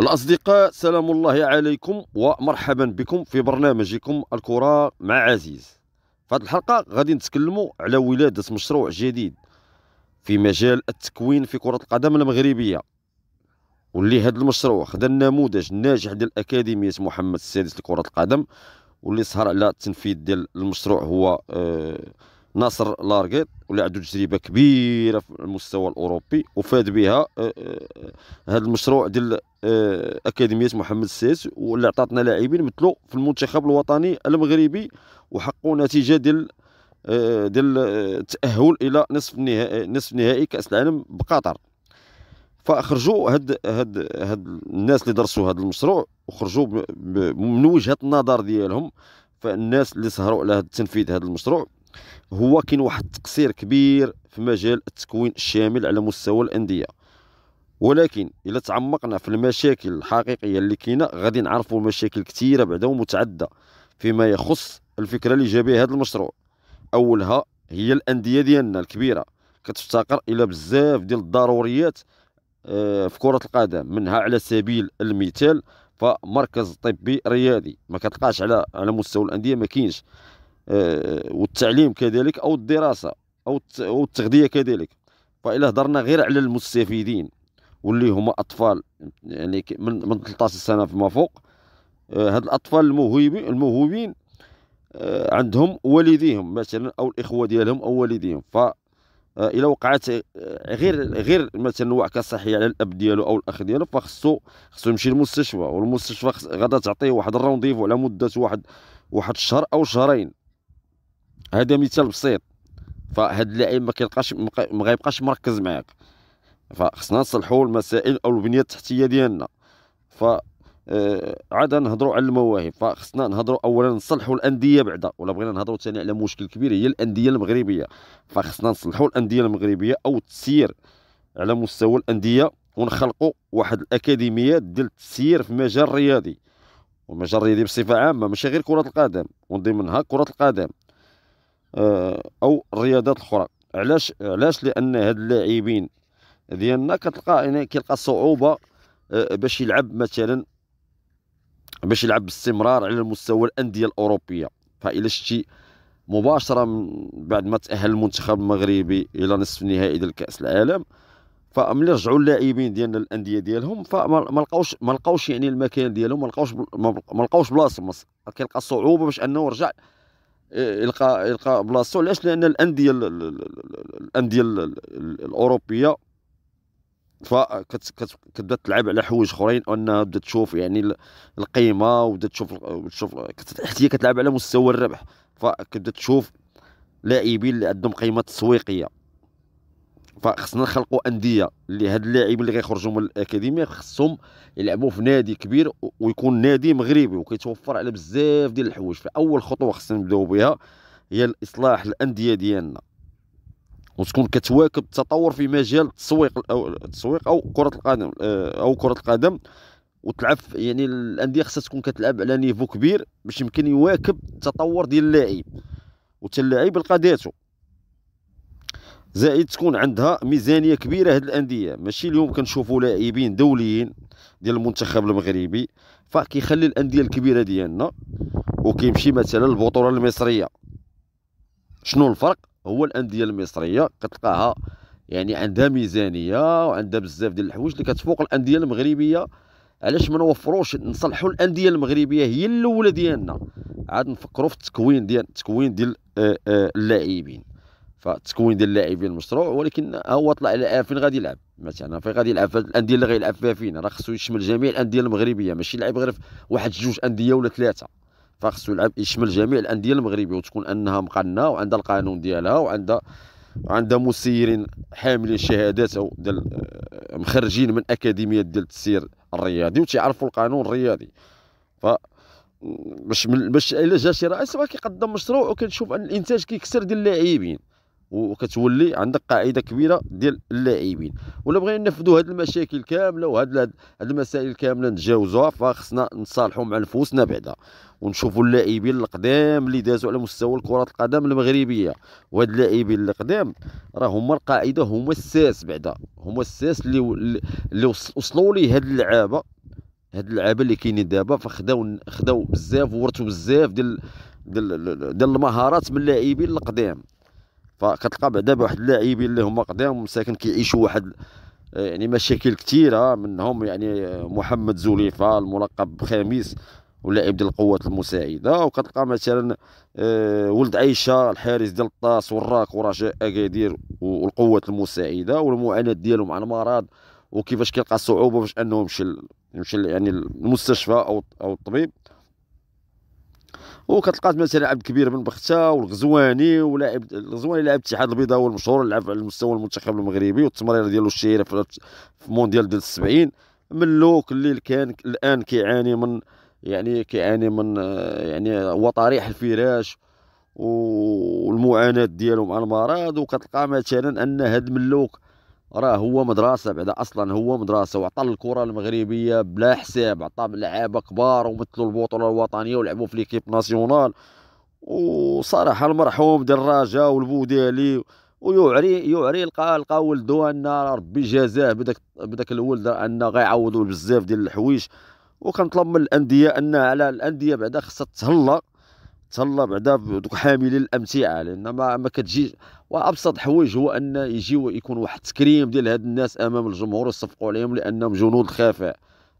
الأصدقاء سلام الله عليكم ومرحبا بكم في برنامجكم الكرة مع عزيز في هذه الحلقة غادي نتكلموا على ولادة مشروع جديد في مجال التكوين في كرة القدم المغربية واللي هذا المشروع خدا النموذج الناجح ديال أكاديمية محمد السادس لكرة القدم واللي سهر على التنفيذ ديال المشروع هو آه، ناصر لارغيت واللي عنده تجربه كبيره في المستوى الاوروبي وفاد بها آه، آه، هذا المشروع ديال آه، اكاديميه محمد السادس واللي عطاتنا لاعبين مثلوا في المنتخب الوطني المغربي وحققوا نتيجه ديال آه، ديال التاهل آه، الى نصف النهائي نصف نهائي كاس العالم بقطر فخرجوا هاد هاد هاد الناس اللي درسوا هاد المشروع وخرجوا من وجهه النظر ديالهم فالناس اللي سهروا على هاد تنفيذ هاد المشروع هو كاين واحد التقصير كبير في مجال التكوين الشامل على مستوى الانديه ولكن الا تعمقنا في المشاكل الحقيقيه اللي كاينه غادي نعرفوا مشاكل كثيره بعدا ومتعدده فيما يخص الفكره الايجابيه هذا المشروع اولها هي الانديه ديالنا الكبيره كتفتقر الى بزاف ديال الضروريات آه، في كره القدم منها على سبيل المثال فمركز طبي رياضي ما كتلقاش على على مستوى الانديه ما كاينش آه، والتعليم كذلك او الدراسه او التغذيه كذلك فإلا هضرنا غير على المستفيدين واللي هما اطفال يعني من من 13 سنه فيما فوق آه، هاد الاطفال الموهوبين الموهوبين عندهم والديهم مثلا او الاخوه ديالهم او والديهم ف آه، الى وقعت آه، غير غير مثلا وعكه صحيه على الاب ديالو او الاخ ديالو فخصو خصو يمشي للمستشفى والمستشفى غادا تعطيه واحد الرونديف على مده واحد واحد الشهر او شهرين هذا مثال بسيط فهاد اللاعب ما كيلقاش ما غيبقاش مركز معاك فخصنا نصلحوا المسائل او البنيه التحتيه ديالنا ف آه، عاد نهضروا على المواهب فخصنا نهضروا اولا نصلحوا الانديه بعدا ولا بغينا نهضروا ثاني على مشكل كبير هي الانديه المغربيه فخصنا نصلحوا الانديه المغربيه او التسيير على مستوى الانديه ونخلقوا واحد الاكاديميات ديال التسيير في مجال الرياضي والمجال الرياضي بصفه عامه ماشي غير كره القدم ونضم منها كره القدم آه، او الرياضات الاخرى علاش علاش لان هاد اللاعبين ديالنا كتلقى يعني كيلقى صعوبه آه، باش يلعب مثلا باش يلعب باستمرار على المستوى الانديه الاوروبيه فإلا شتي مباشره من بعد ما تاهل المنتخب المغربي الى نصف النهائي ديال كاس العالم فملي رجعوا اللاعبين ديالنا الانديه ديالهم فما لقاوش ما لقاوش يعني المكان ديالهم ما لقاوش ما لقاوش بلاصه كيلقى صعوبه باش انه رجع آه، يلقى يلقى بلاصتو علاش لان الانديه الانديه الاوروبيه فكتبدا تلعب على حوايج اخرين انها بدا تشوف يعني القيمه وبدا تشوف تشوف حتى هي كتلعب على مستوى الربح فكتبدا تشوف لاعبين اللي عندهم قيمه تسويقيه فخصنا نخلقوا انديه اللي هاد اللاعبين اللي غيخرجوا من الاكاديميه خصهم يلعبوا في نادي كبير ويكون نادي مغربي وكيتوفر على بزاف ديال الحوايج فاول خطوه خصنا نبداو بها هي الاصلاح الانديه ديالنا وتكون كتواكب التطور في مجال التسويق او التسويق او كره القدم آه، او كره القدم وتلعب يعني الانديه خصها تكون كتلعب على نيفو كبير باش يمكن يواكب التطور ديال اللاعب وتا اللاعب يلقى ذاتو زائد تكون عندها ميزانيه كبيره هاد الانديه ماشي اليوم كنشوفوا لاعبين دوليين ديال المنتخب المغربي فكيخلي الانديه الكبيره ديالنا وكيمشي مثلا البطوله المصريه شنو الفرق هو الانديه المصريه كتلقاها يعني عندها ميزانيه وعندها بزاف ديال الحوايج اللي كتفوق الانديه المغربيه علاش ما نوفروش نصلحوا الانديه المغربيه هي الاولى ديالنا عاد نفكروا في التكوين ديال التكوين ديال آه، آه، اللاعبين فالتكوين ديال اللاعبين المشروع ولكن هو طلع على آه، فين غادي يلعب مثلا فين غادي يلعب الانديه اللي غيلعب فيها فينا راه خصو يشمل جميع الانديه المغربيه ماشي يلعب غير واحد جوج انديه ولا ثلاثه فخصو يلعب يشمل جميع الانديه المغربيه وتكون انها مقنه وعندها القانون ديالها وعندها وعندها مسيرين حاملين شهادات او ديال آه، مخرجين من اكاديميه ديال التسيير الرياضي وتيعرفوا القانون الرياضي ف باش باش الا جا شي رئيس راه كيقدم مشروع وكنشوف ان الانتاج كيكسر ديال اللاعبين وكتولي عندك قاعده كبيره ديال اللاعبين ولا بغينا ننفذوا هذه المشاكل كامله وهذه المسائل كامله نتجاوزوها فخصنا نصالحوا مع نفوسنا بعدا ونشوفوا اللاعبين القدام اللي دازوا على مستوى كره القدم المغربيه وهاد اللاعبين القدام راه هما القاعده هما الساس بعدا هما الساس اللي اللي وصلوا ليه هاد اللعابه هاد اللعابه اللي كاينين دابا فخداو خداو بزاف وورثوا بزاف ديال ديال ديال المهارات من اللاعبين القدام فكتلقى بعدا بواحد اللاعبين اللي هما قدام مساكن كيعيشوا واحد آه، يعني مشاكل كثيره منهم يعني آه، محمد زوليفه الملقب بخميس ولاعب ديال القوات المساعده وكتلقى مثلا آه، ولد عيشه الحارس ديال الطاس والراك ورجاء اكادير والقوات المساعده والمعاناه ديالهم مع المرض وكيفاش كيلقى صعوبه باش انه يمشي يمشي يعني المستشفى او او الطبيب وكتلقى مثلا لاعب كبير بن بختا والغزواني ولاعب الغزواني لاعب الاتحاد البيضاوي المشهور لعب على المستوى المنتخب المغربي والتمريره ديالو الشهيره في مونديال ديال 70 ملوك اللي كان الان كيعاني من يعني كيعاني من آه، يعني هو طريح الفراش والمعاناه ديالو مع المرض وكتلقى مثلا ان هاد ملوك راه هو مدرسه بعدا اصلا هو مدرسه وعطى الكره المغربيه بلا حساب عطى لعابه كبار ومثلوا البطوله الوطنيه ولعبوا في ليكيب ناسيونال وصراحه المرحوم ديال الرجاء والبودالي ويعري يعري لقى لقى ولدو ان ربي جازاه بداك بدك الولد ان غيعوضوا بزاف ديال الحوايج وكنطلب من الانديه ان على الانديه بعدا خصها تهلا تهلا بعدا دوك حاملي الامتعه لان ما, ما كتجيش وابسط حوايج هو ان يجي يكون واحد التكريم ديال هاد الناس امام الجمهور يصفقوا عليهم لانهم جنود خفاء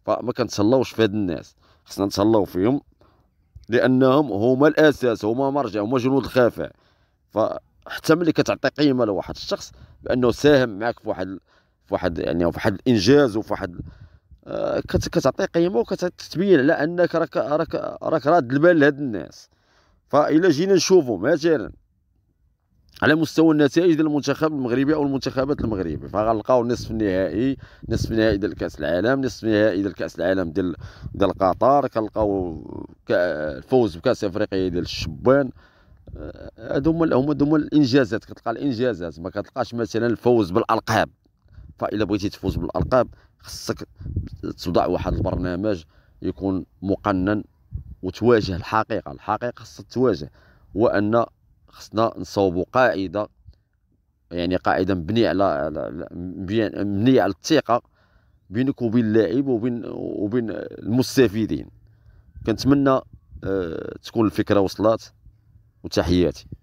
فما كنتهلاوش في هاد الناس خصنا نتهلاو فيهم لانهم هما الاساس هما مرجع هما جنود الخفاء فحتى ملي كتعطي قيمه لواحد الشخص بانه ساهم معك في واحد في واحد يعني في واحد الانجاز وفي واحد آه كتعطي قيمه وكتبين على انك راك راك راك راد البال لهاد الناس فإلا جينا نشوفوا مثلا على مستوى النتائج ديال المنتخب المغربي او المنتخبات المغربية فغنلقاو نصف النهائي نصف النهائي ديال كاس العالم نصف النهائي ديال كاس العالم ديال ديال قطر كنلقاو الفوز بكاس افريقيا ديال الشبان آه، هادو هما هما الانجازات كتلقى الانجازات ما كتلقاش مثلا الفوز بالالقاب فالا بغيتي تفوز بالالقاب خصك توضع واحد البرنامج يكون مقنن وتواجه الحقيقه الحقيقه خاصها تواجه هو ان خصنا نصوبوا قاعده يعني قاعده مبنيه على مبنيه على الثقه بينك وبين اللاعب وبين وبين المستفيدين كنتمنى آه، تكون الفكره وصلت وتحياتي